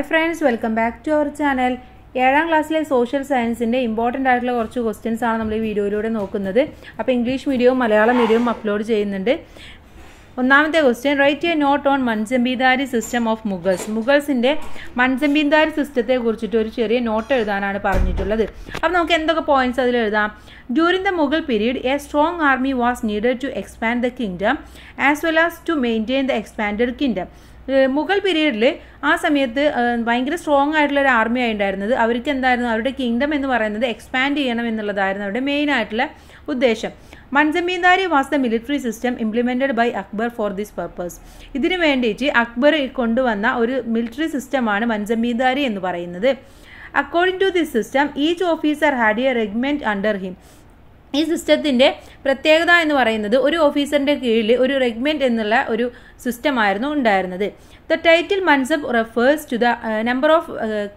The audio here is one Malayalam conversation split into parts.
Hi friends welcome back to our channel ഏഴാം ക്ലാസ്സിലെ സോഷ്യൽ സയൻസിൻ്റെ ഇമ്പോർട്ടൻ്റ് ആയിട്ടുള്ള കുറച്ച് ക്വസ്റ്റ്യൻസ് ആണ് നമ്മൾ ഈ വീഡിയോയിലൂടെ നോക്കുന്നത് അപ്പോൾ ഇംഗ്ലീഷ് മീഡിയവും മലയാളം മീഡിയവും അപ്ലോഡ് ചെയ്യുന്നുണ്ട് ഒന്നാമത്തെ question write a note on Mansabdari system of Mughals മുഗൾസിൻ്റെ മൻസംബീദാരി സിസ്റ്റത്തെ കുറിച്ചിട്ട് ഒരു ചെറിയ നോട്ട് എഴുതാനാണ് പറഞ്ഞിട്ടുള്ളത് അപ്പോൾ നമുക്ക് എന്തൊക്കെ പോയിന്റ്സ് അതിൽ എഴുതാം during the Mughal period a strong army was needed to expand the kingdom as well as to maintain the expanded kingdom Mughal പീരീഡിൽ ആ സമയത്ത് ഭയങ്കര സ്ട്രോങ് ആയിട്ടുള്ള ഒരു ആർമി ആയിണ്ടായിരുന്നത് അവർക്ക് എന്തായിരുന്നു അവരുടെ കിങ്ഡം എന്ന് പറയുന്നത് എക്സ്പാൻഡ് ചെയ്യണം എന്നുള്ളതായിരുന്നു അവരുടെ മെയിൻ ആയിട്ടുള്ള ഉദ്ദേശം Mansabdari was the military system implemented by Akbar for this purpose ഇതിനു വേണ്ടിയിട്ട് അക്ബർ കൊണ്ടുവന്ന ഒരു മിലിറ്ററി സിസ്റ്റമാണ് മൻസമീന്ദാരി എന്ന് പറയുന്നത് according to this system each officer had a regiment under him ഈ സിസ്റ്റത്തിൻ്റെ പ്രത്യേകത എന്ന് പറയുന്നത് ഒരു ഓഫീസറിൻ്റെ കീഴിൽ ഒരു റെഗ്മെൻറ്റ് എന്നുള്ള ഒരു സിസ്റ്റമായിരുന്നു ഉണ്ടായിരുന്നത് the title mansab refers to the number of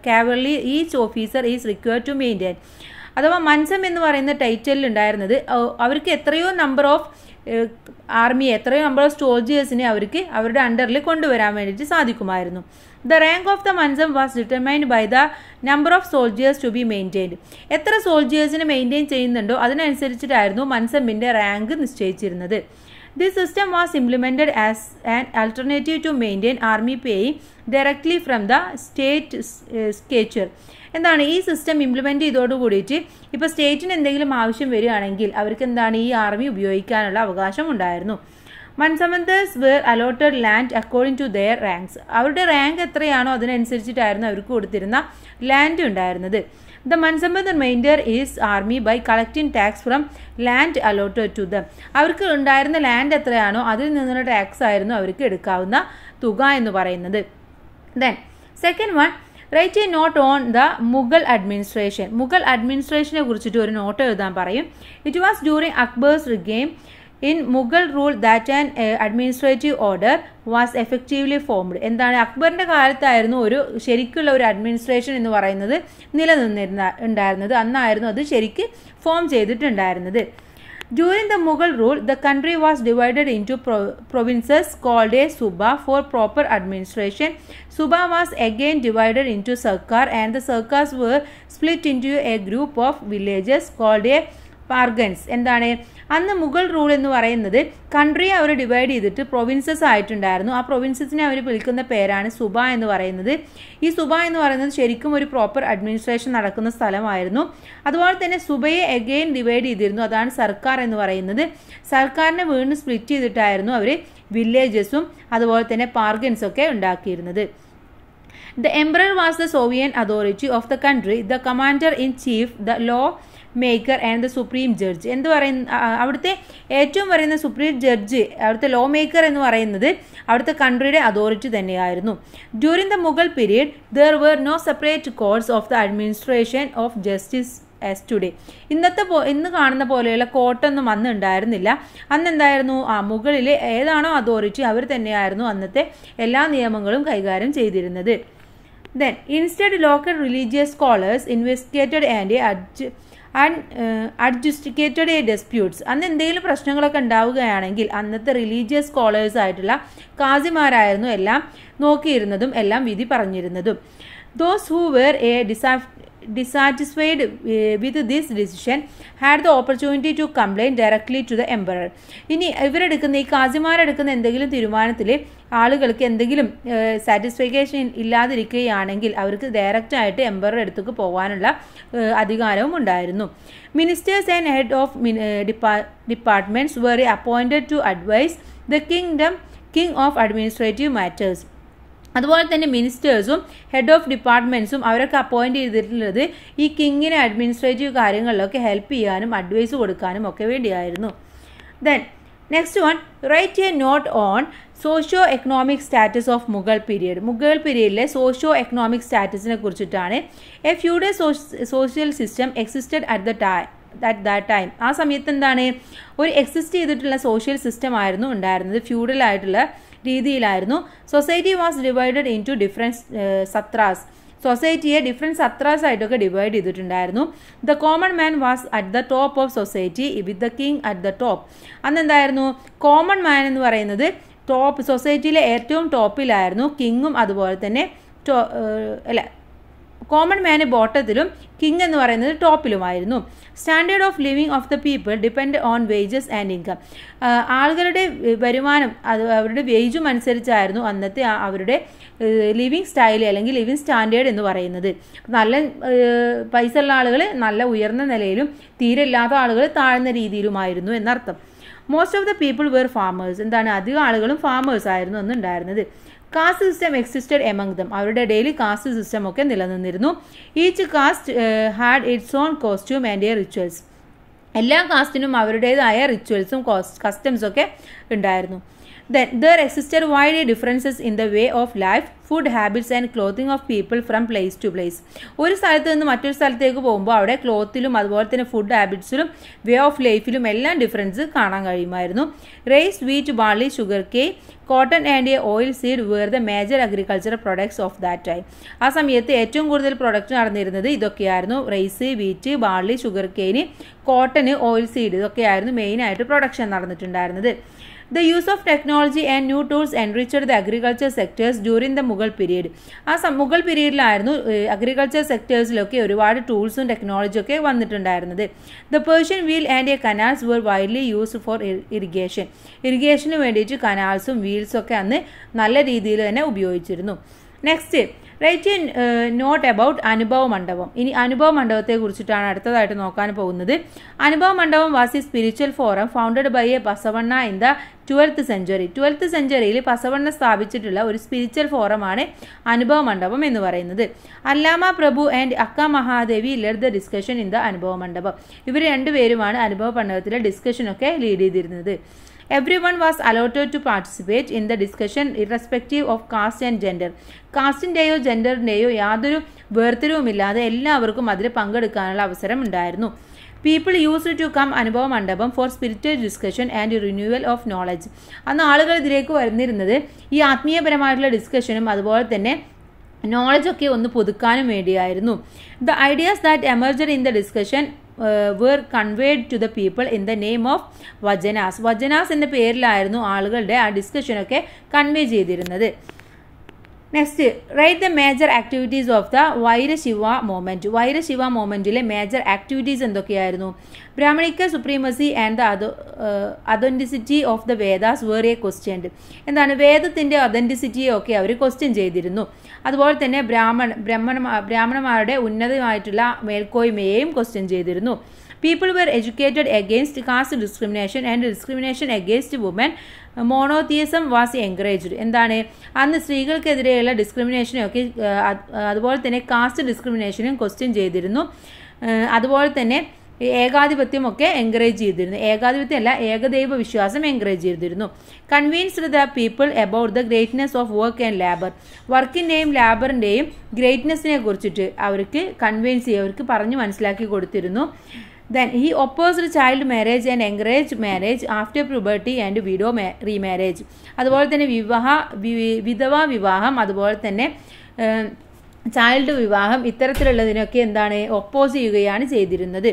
cavalry each officer is require to maintain അഥവാ മൻസം എന്ന് പറയുന്ന ടൈറ്റലിൽ ഉണ്ടായിരുന്നത് അവർക്ക് എത്രയോ നമ്പർ ഓഫ് ആർമിയെ എത്രയോ നമ്പർ ഓഫ് സോൾജേഴ്സിനെ അവർക്ക് അവരുടെ അണ്ടറിൽ കൊണ്ടുവരാൻ വേണ്ടിയിട്ട് സാധിക്കുമായിരുന്നു the rank of the mansab was determined by the number of soldiers to be maintained എത്ര സോൾജിയേഴ്സിനെ മെയിൻറ്റെയിൻ ചെയ്യുന്നുണ്ടോ അതിനനുസരിച്ചിട്ടായിരുന്നു മൻസമ്മിൻ്റെ റാങ്ക് നിശ്ചയിച്ചിരുന്നത് this system was implemented as an alternative to maintain army pay directly from the state സ്കേച്ചർ എന്താണ് ഈ സിസ്റ്റം ഇംപ്ലിമെൻറ്റ് ചെയ്തോട് കൂടിയിട്ട് ഇപ്പോൾ സ്റ്റേറ്റിന് എന്തെങ്കിലും ആവശ്യം വരികയാണെങ്കിൽ അവർക്ക് എന്താണ് ഈ ആർമി ഉപയോഗിക്കാനുള്ള അവകാശം ഉണ്ടായിരുന്നു mansabdars were allotted land according to their ranks അവരുടെ റാങ്ക് എത്രയാണോ അതിനനുസരിച്ചിട്ടായിരുന്നു അവർക്ക് കൊടുത്തിരുന്ന ലാൻഡ് ഉണ്ടായിരുന്നത് the mansabdar maintained his army by collecting tax from land allotted to them അവർക്ക് ഉണ്ടായിരുന്ന ലാൻഡ് എത്രയാണോ അതിൽ നിന്നുള്ള ടാക്സ് ആയിരുന്നു അവർക്ക് എടുക്കാവുന്ന തുക എന്ന് പറയുന്നത് then second one write a note on the Mughal administration Mughal അഡ്മിനിസ്ട്രേഷനെ കുറിച്ചിട്ട് ഒരു നോട്ട് എഴുതാൻ പറയും it was during Akbar's regime in Mughal rule that and administrative order was effectively formed എന്താണ് അക്ബറിന്റെ കാലത്തായിരുന്നു ഒരു ശരിക്കുള്ള ഒരു അഡ്മിനിസ്ട്രേഷൻ എന്ന് പറയുന്നത് നിലനിന്നിരുന്ന ഉണ്ടായിരുന്നത് അന്നായിരുന്നു അത് ശരിക്ക് ഫോം ചെയ്തിട്ടുണ്ടായിരുന്നത് during the Mughal rule the country was divided into provinces called a suba for proper administration suba was again divided into sarkar and the sarkars were split into a group of villages called a parganas എന്താണ് അന്ന് മുഗൾ റൂൾ എന്ന് പറയുന്നത് കൺട്രിയെ അവർ ഡിവൈഡ് ചെയ്തിട്ട് പ്രൊവിൻസസ് ആയിട്ടുണ്ടായിരുന്നു ആ പ്രൊവിൻസസിനെ അവർ വിളിക്കുന്ന പേരാണ് സുബ എന്ന് പറയുന്നത് ഈ സുബ എന്ന് പറയുന്നത് ശരിക്കും ഒരു പ്രോപ്പർ അഡ്മിനിസ്ട്രേഷൻ നടക്കുന്ന സ്ഥലമായിരുന്നു അതുപോലെ തന്നെ സുബയെ എഗെയിൻ ഡിവൈഡ് ചെയ്തിരുന്നു അതാണ് സർക്കാർ എന്ന് പറയുന്നത് സർക്കാരിനെ വീണ്ടും സ്പ്ലിറ്റ് ചെയ്തിട്ടായിരുന്നു അവർ വില്ലേജസും അതുപോലെ തന്നെ പാർഗൻസൊക്കെ ഉണ്ടാക്കിയിരുന്നത് the emperor was the sovereign authority of the country the commander in chief the law maker and the supreme judge എന്ന് പറയുന്ന അവിടുത്തെ ഏറ്റവും പറയുന്ന സുപ്രീം ജഡ്ജ് അവിടുത്തെ ലോ മേക്കർ എന്ന് പറയുന്നത് അവിടുത്തെ കൺട്രിയുടെ അതോറിറ്റി തന്നെയായിരുന്നു during the Mughal period there were no separate codes of the administration of justice as today ഇന്നത്തെ പോ ഇന്ന് കാണുന്ന പോലെയുള്ള കോട്ടൊന്നും അന്ന് ഉണ്ടായിരുന്നില്ല അന്ന് എന്തായിരുന്നു ആ മുകളിലെ ഏതാണോ അതോറിറ്റി അവർ തന്നെയായിരുന്നു അന്നത്തെ എല്ലാ നിയമങ്ങളും കൈകാര്യം ചെയ്തിരുന്നത് Then, instead, local religious scholars investigated and adjudicated a disputes അന്ന് എന്തെങ്കിലും പ്രശ്നങ്ങളൊക്കെ ഉണ്ടാവുകയാണെങ്കിൽ അന്നത്തെ റിലീജിയസ് സ്കോളേഴ്സ് ആയിട്ടുള്ള കാസിമാരായിരുന്നു എല്ലാം നോക്കിയിരുന്നതും എല്ലാം വിധി പറഞ്ഞിരുന്നതും ദോസ് ഹൂ വേർ എ ഡിസാഫ് dissatisfied with this decision had the opportunity to complain directly to the emperor ഇനി ഇവരെടുക്കുന്ന ഈ കാസിമാരെടുക്കുന്ന എന്തെങ്കിലും തീരുമാനത്തിൽ ആളുകൾക്ക് എന്തെങ്കിലും സാറ്റിസ്ഫൈക്കേഷൻ ഇല്ലാതിരിക്കുകയാണെങ്കിൽ അവർക്ക് ഡയറക്റ്റായിട്ട് എംബറുടെ അടുത്തേക്ക് പോകാനുള്ള അധികാരവും ഉണ്ടായിരുന്നു ministers and head of departments were appointed to advise the kingdom king of administrative matters അതുപോലെ തന്നെ മിനിസ്റ്റേഴ്സും ഹെഡ് ഓഫ് ഡിപ്പാർട്ട്മെൻറ്റ്സും അവരൊക്കെ അപ്പോയിൻറ്റ് ചെയ്തിട്ടുള്ളത് ഈ കിങ്ങിനെ അഡ്മിനിസ്ട്രേറ്റീവ് കാര്യങ്ങളിലൊക്കെ ഹെൽപ്പ് ചെയ്യാനും അഡ്വൈസ് കൊടുക്കാനും ഒക്കെ വേണ്ടിയായിരുന്നു then next one write a note on socio economic status of Mughal period Mughal പീരീഡിലെ സോഷ്യോ എക്കണോമിക് സ്റ്റാറ്റസിനെ കുറിച്ചിട്ടാണ് a feudal social system existed at the time at that time ആ സമയത്ത് എന്താണ് ഒരു എക്സിസ്റ്റ് ചെയ്തിട്ടുള്ള സോഷ്യൽ സിസ്റ്റം ആയിരുന്നു ഉണ്ടായിരുന്നത് ഫ്യൂഡൽ ആയിട്ടുള്ള രീതിയിലായിരുന്നു society was divided into different strata സൊസൈറ്റിയെ ഡിഫറെൻറ്റ് സത്രാസ് ആയിട്ടൊക്കെ ഡിവൈഡ് ചെയ്തിട്ടുണ്ടായിരുന്നു the common man was at the top of society with the king at the top അന്നെന്തായിരുന്നു കോമൺ മാൻ എന്ന് പറയുന്നത് ടോപ്പ് സൊസൈറ്റിയിലെ ഏറ്റവും ടോപ്പിലായിരുന്നു കിങ്ങും അതുപോലെ തന്നെ ടോ uh, അല്ല കോമൺ മാന് ബോട്ടത്തിലും കിങ് എന്ന് പറയുന്നത് ടോപ്പിലുമായിരുന്നു standard of living of the people depend on wages and income ആളുകളുടെ വരുമാനം അത് അവരുടെ വേജും അനുസരിച്ചായിരുന്നു അന്നത്തെ അവരുടെ ലിവിങ് സ്റ്റൈൽ അല്ലെങ്കിൽ ലിവിങ് സ്റ്റാൻഡേർഡ് എന്ന് പറയുന്നത് നല്ല പൈസ ഉള്ള ആളുകൾ നല്ല ഉയർന്ന നിലയിലും തീരെ ഇല്ലാത്ത ആളുകൾ താഴ്ന്ന രീതിയിലുമായിരുന്നു എന്നർത്ഥം most of the people were farmers എന്താണ് അധികം ആളുകളും ഫാമേഴ്സ് ആയിരുന്നു ഉണ്ടായിരുന്നത് caste system existed among them അവരുടെ ഡെയിലി കാസ്റ്റ് സിസ്റ്റം ഒക്കെ നിലനിന്നിരുന്നു each caste had its own costume and a rituals എല്ലാ കാസ്റ്റിനും അവരുടേതായ റിച്വൽസും ഒക്കെ ഉണ്ടായിരുന്നു there existed wide differences in the way of life food habits and clothing of people from place to place ഒരു സ്ഥലത്ത് നിന്ന് മറ്റൊരു സ്ഥലത്തേക്ക് പോകുമ്പോൾ അവിടെ ക്ലോത്തിലും അതുപോലെ തന്നെ ഫുഡ് ഹാബിറ്റ്സിലും വേ ഓഫ് ലൈഫിലും എല്ലാം ഡിഫറൻസ് കാണാൻ കഴിയുമായിരുന്നു rice wheat barley sugar cane cotton and oil seed were the major agricultural products of that time ആ സമയത്ത് ഏറ്റവും കൂടുതൽ പ്രൊഡക്റ്റ് നടന്നിരുന്നത് ഇതൊക്കെയായിരുന്നു rice wheat barley sugar cane cotton oil seed ഇതൊക്കെയായിരുന്നു മെയിനായിട്ട് പ്രൊഡക്ഷൻ നടന്നിട്ടുണ്ടായിരുന്നത് The use of technology and new tools enriched the agriculture sectors during the Mughal period ആ മുഗൾ പീരീഡിലായിരുന്നു അഗ്രികൾച്ചർ സെക്ടേഴ്സിലൊക്കെ ഒരുപാട് ടൂൾസും ടെക്നോളജിയും ഒക്കെ വന്നിട്ടുണ്ടായിരുന്നത് the Persian wheel and a canals were widely used for irrigation ഇറിഗേഷന് വേണ്ടിയിട്ട് കനാൽസും വീൽസും ഒക്കെ അന്ന് നല്ല രീതിയിൽ തന്നെ ഉപയോഗിച്ചിരുന്നു next write in note about Anubhava Mandapam ഇനി അനുഭവ മണ്ഡപത്തെ കുറിച്ചിട്ടാണ് അടുത്തതായിട്ട് നോക്കാൻ പോകുന്നത് Anubhava Mandapam was a spiritual forum founded by a Basavanna in the twelfth century twelfth സെഞ്ചുറിയിൽ പസവണ്ണ സ്ഥാപിച്ചിട്ടുള്ള ഒരു സ്പിരിച്വൽ ഫോറമാണ് അനുഭവ മണ്ഡപം എന്ന് പറയുന്നത് അല്ലാമ Prabhu and Akka Mahadevi led the discussion in the Anubhava Mandapam ഇവർ രണ്ടുപേരുമാണ് അനുഭവ മണ്ഡപത്തിലെ ഡിസ്കഷനൊക്കെ ലീഡ് ചെയ്തിരുന്നത് everyone was allotted to participate in the discussion irrespective of caste and gender കാസ്റ്റിൻ്റെയോ ജെൻഡറിൻ്റെയോ യാതൊരു വേർതിരിവുമില്ലാതെ എല്ലാവർക്കും അതിൽ പങ്കെടുക്കാനുള്ള അവസരം ഉണ്ടായിരുന്നു people use to come Anubhava Mandapam for spiritual discussion and renewal of knowledge അന്ന് ആളുകൾ ഇതിലേക്ക് വരുന്നിരുന്നത് ഈ ആത്മീയപരമായിട്ടുള്ള ഡിസ്കഷനും അതുപോലെ തന്നെ നോളജൊക്കെ ഒന്ന് പുതുക്കാനും വേണ്ടിയായിരുന്നു the ideas that emerged in the discussion were conveyed to the people in the name of vachanas vachanas എന്ന പേരിലായിരുന്നു ആളുകളുടെ ആ ഡിസ്കഷനൊക്കെ കൺവേ ചെയ്തിരുന്നത് next write the major activities of the Veerashaiva movement Veerashaiva മൂവ്മെൻറ്റിലെ മേജർ ആക്ടിവിറ്റീസ് എന്തൊക്കെയായിരുന്നു ബ്രാഹ്മണിക്ക സുപ്രീമസി ആൻഡ് ദ അതോ authenticity of the Vedas were a question എന്താണ് വേദത്തിൻ്റെ അതൻറ്റിസിറ്റിയെ ഒക്കെ അവർ ക്വസ്റ്റ്യൻ ചെയ്തിരുന്നു അതുപോലെ തന്നെ ബ്രാഹ്മണ ബ്രാഹ്മണ ബ്രാഹ്മണന്മാരുടെ ഉന്നതമായിട്ടുള്ള മേൽക്കോയ്മയെയും ക്വസ്റ്റ്യൻ ചെയ്തിരുന്നു people were educated against caste discrimination and discrimination against woman monotheism was encouraged എന്താണ് അന്ന് സ്ത്രീകൾക്കെതിരെയുള്ള ഡിസ്ക്രിമിനേഷനെ ഒക്കെ അതുപോലെ തന്നെ കാസ്റ്റ് ഡിസ്ക്രിമിനേഷനും ക്വസ്റ്റ്യൻ ചെയ്തിരുന്നു അതുപോലെ തന്നെ ഏകാധിപത്യമൊക്കെ എൻകറേജ് ചെയ്തിരുന്നു ഏകാധിപത്യമല്ല ഏകദൈവ വിശ്വാസം എൻകറേജ് ചെയ്തിരുന്നു convinced the people about the greatness of work and labour വർക്കിൻ്റെയും ലാബറിൻ്റെയും ഗ്രേറ്റ്നെസ്സിനെ കുറിച്ചിട്ട് അവർക്ക് കൺവീൻസ് ചെയ്യുക അവർക്ക് പറഞ്ഞു മനസ്സിലാക്കി കൊടുത്തിരുന്നു Then he opposed child marriage and encouraged marriage after puberty and widow remarriage. അതുപോലെ തന്നെ വിവാഹ വിധവ വിവാഹം അതുപോലെ തന്നെ ചൈൽഡ് വിവാഹം ഇത്തരത്തിലുള്ളതിനൊക്കെ എന്താണ് ഒപ്പോസ് ചെയ്യുകയാണ് ചെയ്തിരുന്നത്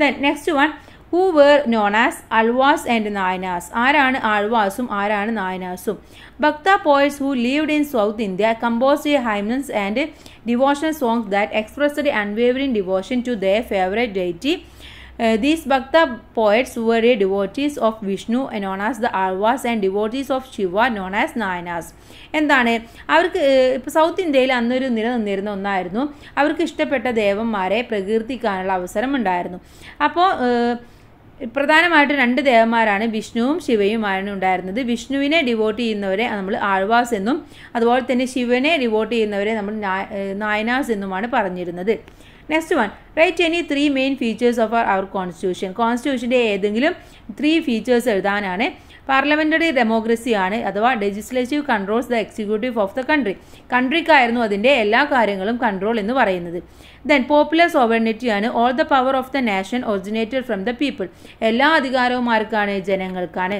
then next one who were known as Alvars and Nayanars ആരാണ് ആൾവാസും ആരാണ് നായനാസും bhakta poets who lived in South India compose a hymns and devotional songs that expressed unwavering devotion to the favourite deity Uh, these Bhakta poets were devotees of Vishnu uh, known as the Arvas and devotees of Shiva known as Nayanas. എന്താണ് അവർക്ക് ഇപ്പോൾ സൗത്ത് ഇന്ത്യയിൽ അന്നൊരു നിലനിന്നിരുന്ന ഒന്നായിരുന്നു അവർക്ക് ഇഷ്ടപ്പെട്ട ദേവന്മാരെ പ്രകീർത്തിക്കാനുള്ള അവസരം ഉണ്ടായിരുന്നു അപ്പോൾ uh, പ്രധാനമായിട്ട് രണ്ട് ദേവന്മാരാണ് വിഷ്ണുവും ശിവയുമാണ് ഉണ്ടായിരുന്നത് വിഷ്ണുവിനെ ഡിവോട്ട് ചെയ്യുന്നവരെ നമ്മൾ ആഴ്വാസ് എന്നും അതുപോലെ തന്നെ ശിവനെ ഡിവോട്ട് ചെയ്യുന്നവരെ നമ്മൾ നായനാസ് uh, എന്നുമാണ് പറഞ്ഞിരുന്നത് next one right any three main features of our constitution കോൺസ്റ്റിറ്റ്യൂഷൻ്റെ ഏതെങ്കിലും ത്രീ ഫീച്ചേഴ്സ് എഴുതാനാണ് പാർലമെൻ്ററി ഡെമോക്രസിയാണ് അഥവാ legislative controls the executive of the country കൺട്രിക്കായിരുന്നു അതിൻ്റെ എല്ലാ കാര്യങ്ങളും കൺട്രോൾ എന്ന് പറയുന്നത് ദെൻ പോപ്പുലർ ആണ് all the power of the nation originated from the people എല്ലാ അധികാരവും ആർക്കാണ് ജനങ്ങൾക്കാണ്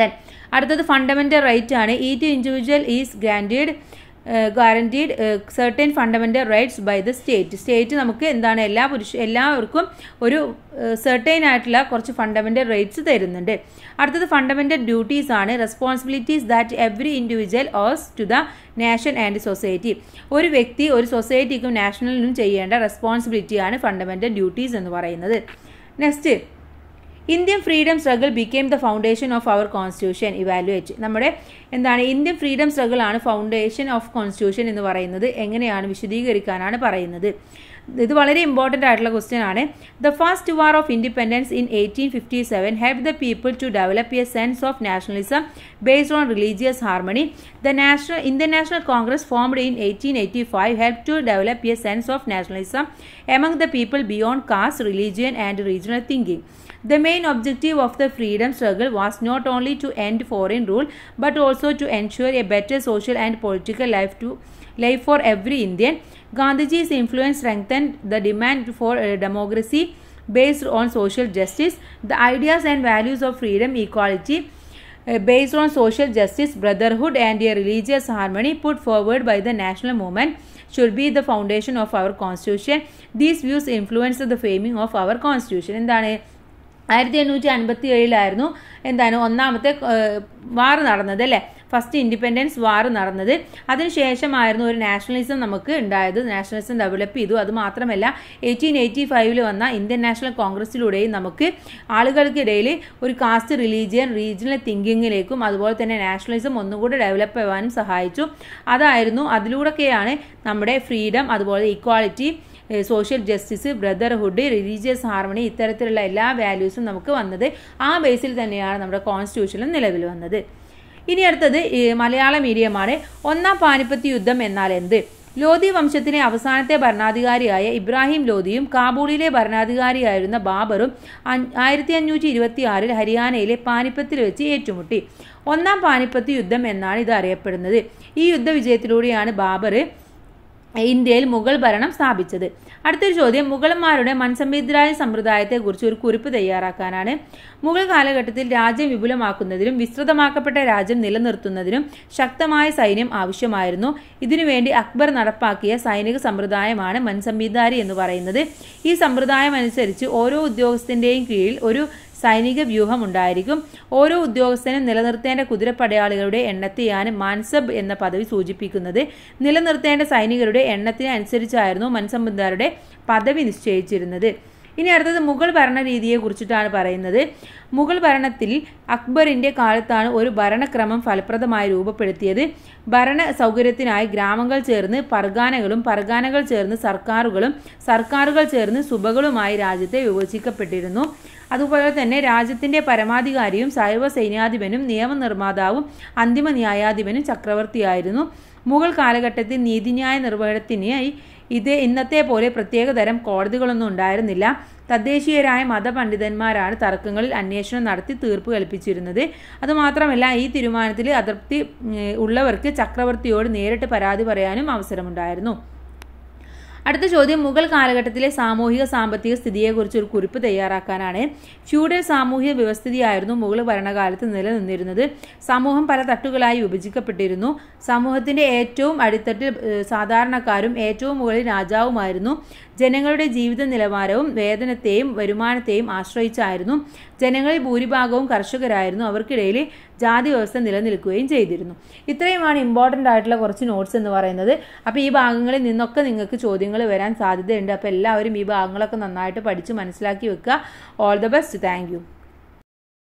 ദെൻ അടുത്തത് ഫണ്ടമെൻ്റൽ റൈറ്റ് ആണ് each individual is granted guaranteed certain fundamental rights by the state state നമുക്ക് എന്താണ് എല്ലാ പുരുഷ എല്ലാവർക്കും ഒരു സെർട്ടൈൻ ആയിട്ടുള്ള കുറച്ച് ഫണ്ടമെൻ്റൽ റൈറ്റ്സ് തരുന്നുണ്ട് അടുത്തത് ഫണ്ടമെൻ്റൽ ഡ്യൂട്ടീസ് ആണ് responsibilities that every individual owes to the nation and society ഒരു വ്യക്തി ഒരു സൊസൈറ്റിക്കും നാഷണലിനും ചെയ്യേണ്ട റെസ്പോൺസിബിലിറ്റിയാണ് ഫണ്ടമെൻ്റൽ ഡ്യൂട്ടീസ് എന്ന് പറയുന്നത് next Indian freedom struggle became the foundation of our constitution evaluate നമ്മുടെ എന്താണ് ഇന്ത്യൻ ഫ്രീഡം സ്ട്രഗിൾ ആണ് ഫൗണ്ടേഷൻ ഓഫ് കോൺസ്റ്റിറ്റ്യൂഷൻ എന്ന് പറയുന്നത് എങ്ങനെയാണ് വിശദീകരിക്കാനാണ് പറയുന്നത് ഇത് വളരെ ഇമ്പോർട്ടൻ്റ് ആയിട്ടുള്ള ക്വസ്റ്റ്യൻ ആണ് the first war of independence in eighteen fifty seven help the people to develop a sense of nationalism based on religious harmony the national Indian National Congress formed in eighteen eighty five help to develop a sense of nationalism among the people beyond caste religion and regional thinking The main objective of the freedom struggle was not only to end foreign rule but also to ensure a better social and political life to life for every Indian. Gandhiji's influence strengthened the demand for a democracy based on social justice. The ideas and values of freedom, equality, uh, based on social justice, brotherhood, and a religious harmony put forward by the national movement should be the foundation of our constitution. These views influenced the framing of our constitution. എന്താണ് ആയിരത്തി എണ്ണൂറ്റി അൻപത്തി ഏഴിലായിരുന്നു എന്താണ് ഒന്നാമത്തെ വാർ നടന്നത് അല്ലേ ഫസ്റ്റ് ഇൻഡിപെൻഡൻസ് വാർ നടന്നത് അതിനുശേഷമായിരുന്നു ഒരു നാഷണലിസം നമുക്ക് ഉണ്ടായത് നാഷണലിസം ഡെവലപ്പ് ചെയ്തു അതുമാത്രമല്ല എയ്റ്റീൻ എയ്റ്റി ഫൈവിൽ വന്ന ഇന്ത്യൻ നാഷണൽ കോൺഗ്രസിലൂടെയും നമുക്ക് ആളുകൾക്കിടയിൽ ഒരു കാസ്റ്റ് റിലീജിയൻ റീജിയണൽ തിങ്കിങ്ങിലേക്കും അതുപോലെ തന്നെ നാഷണലിസം ഒന്നുകൂടെ ഡെവലപ്പ് ചെയ്യാനും സഹായിച്ചു അതായിരുന്നു അതിലൂടെയൊക്കെയാണ് നമ്മുടെ ഫ്രീഡം അതുപോലെ equality social justice brotherhood religious harmony ഇത്തരത്തിലുള്ള എല്ലാ വാല്യൂസും നമുക്ക് വന്നത് ആ ബേസിൽ തന്നെയാണ് നമ്മുടെ കോൺസ്റ്റിറ്റ്യൂഷനും നിലവിൽ വന്നത് ഇനി അടുത്തത് മലയാള മീഡിയമാണ് ഒന്നാം പാനിപ്പത്തി യുദ്ധം എന്നാൽ എന്ത് ലോധി വംശത്തിലെ അവസാനത്തെ ഭരണാധികാരിയായ ഇബ്രാഹിം ലോധിയും കാബൂളിലെ ഭരണാധികാരിയായിരുന്ന ബാബറും ആയിരത്തി അഞ്ഞൂറ്റി ഇരുപത്തി ആറിൽ ഹരിയാനയിലെ പാനിപ്പത്തിൽ വെച്ച് ഏറ്റുമുട്ടി ഒന്നാം പാനിപ്പത്ത് യുദ്ധം എന്നാണ് ഇത് അറിയപ്പെടുന്നത് ഈ യുദ്ധവിജയത്തിലൂടെയാണ് ബാബർ ഇന്ത്യയിൽ മുഗൾ ഭരണം സ്ഥാപിച്ചത് അടുത്തൊരു ചോദ്യം മുഗളന്മാരുടെ മൺസംവിദ്രായ കുറിച്ച് ഒരു കുറിപ്പ് തയ്യാറാക്കാനാണ് മുഗൾ കാലഘട്ടത്തിൽ രാജ്യം വിപുലമാക്കുന്നതിനും വിസ്തൃതമാക്കപ്പെട്ട രാജ്യം നിലനിർത്തുന്നതിനും ശക്തമായ സൈന്യം ആവശ്യമായിരുന്നു ഇതിനുവേണ്ടി അക്ബർ നടപ്പാക്കിയ സൈനിക സമ്പ്രദായമാണ് മൺസംവിധാരി എന്ന് പറയുന്നത് ഈ സമ്പ്രദായം അനുസരിച്ച് ഓരോ ഉദ്യോഗസ്ഥൻ്റെയും കീഴിൽ ഒരു സൈനിക വ്യൂഹമുണ്ടായിരിക്കും ഓരോ ഉദ്യോഗസ്ഥനും നിലനിർത്തേണ്ട കുതിരപ്പടയാളികളുടെ എണ്ണത്തെയാണ് മാൻസബ് എന്ന പദവി സൂചിപ്പിക്കുന്നത് നിലനിർത്തേണ്ട സൈനികരുടെ എണ്ണത്തിനനുസരിച്ചായിരുന്നു മൻസബന്ധാരുടെ പദവി നിശ്ചയിച്ചിരുന്നത് ഇനി അടുത്തത് മുഗൾ ഭരണരീതിയെ കുറിച്ചിട്ടാണ് പറയുന്നത് മുഗൾ ഭരണത്തിൽ അക്ബറിൻ്റെ കാലത്താണ് ഒരു ഭരണക്രമം ഫലപ്രദമായി രൂപപ്പെടുത്തിയത് ഭരണ സൗകര്യത്തിനായി ഗ്രാമങ്ങൾ ചേർന്ന് പർഗാനകളും പർഗാനകൾ ചേർന്ന് സർക്കാരുകളും സർക്കാരുകൾ ചേർന്ന് സുബകളുമായി രാജ്യത്തെ വിഭജിക്കപ്പെട്ടിരുന്നു അതുപോലെ തന്നെ രാജ്യത്തിൻ്റെ പരമാധികാരിയും സൈവ സൈന്യാധിപനും നിയമനിർമ്മാതാവും അന്തിമ ന്യായാധിപനും ചക്രവർത്തിയായിരുന്നു മുഗൾ കാലഘട്ടത്തിൽ നീതിന്യായ നിർവഹണത്തിനായി ഇത് ഇന്നത്തെ പോലെ പ്രത്യേക തരം കോടതികളൊന്നും ഉണ്ടായിരുന്നില്ല തദ്ദേശീയരായ മതപണ്ഡിതന്മാരാണ് തർക്കങ്ങളിൽ അന്വേഷണം നടത്തി തീർപ്പ് കൽപ്പിച്ചിരുന്നത് അതുമാത്രമല്ല ഈ തീരുമാനത്തിൽ അതൃപ്തി ഉള്ളവർക്ക് ചക്രവർത്തിയോട് നേരിട്ട് പരാതി പറയാനും അവസരമുണ്ടായിരുന്നു അടുത്ത ചോദ്യം മുഗൾ കാലഘട്ടത്തിലെ സാമൂഹിക സാമ്പത്തിക സ്ഥിതിയെക്കുറിച്ച് ഒരു കുറിപ്പ് തയ്യാറാക്കാനാണ് ഫ്യൂഡൽ സാമൂഹിക വ്യവസ്ഥിതിയായിരുന്നു മുഗൾ ഭരണകാലത്ത് നിലനിന്നിരുന്നത് സമൂഹം പല തട്ടുകളായി വിഭജിക്കപ്പെട്ടിരുന്നു സമൂഹത്തിൻ്റെ ഏറ്റവും അടിത്തട്ടിൽ സാധാരണക്കാരും ഏറ്റവും മുകളിൽ രാജാവുമായിരുന്നു ജനങ്ങളുടെ ജീവിത നിലവാരവും വേതനത്തെയും വരുമാനത്തെയും ആശ്രയിച്ചായിരുന്നു ജനങ്ങളിൽ ഭൂരിഭാഗവും കർഷകരായിരുന്നു അവർക്കിടയിൽ ജാതി വ്യവസ്ഥ നിലനിൽക്കുകയും ചെയ്തിരുന്നു ഇത്രയുമാണ് ഇമ്പോർട്ടൻ്റ് ആയിട്ടുള്ള കുറച്ച് നോട്ട്സ് എന്ന് പറയുന്നത് അപ്പോൾ ഈ ഭാഗങ്ങളിൽ നിന്നൊക്കെ നിങ്ങൾക്ക് ചോദ്യങ്ങൾ വരാൻ സാധ്യതയുണ്ട് അപ്പോൾ എല്ലാവരും ഈ ഭാഗങ്ങളൊക്കെ നന്നായിട്ട് പഠിച്ച് മനസ്സിലാക്കി വെക്കുക ഓൾ ദ ബെസ്റ്റ് താങ്ക്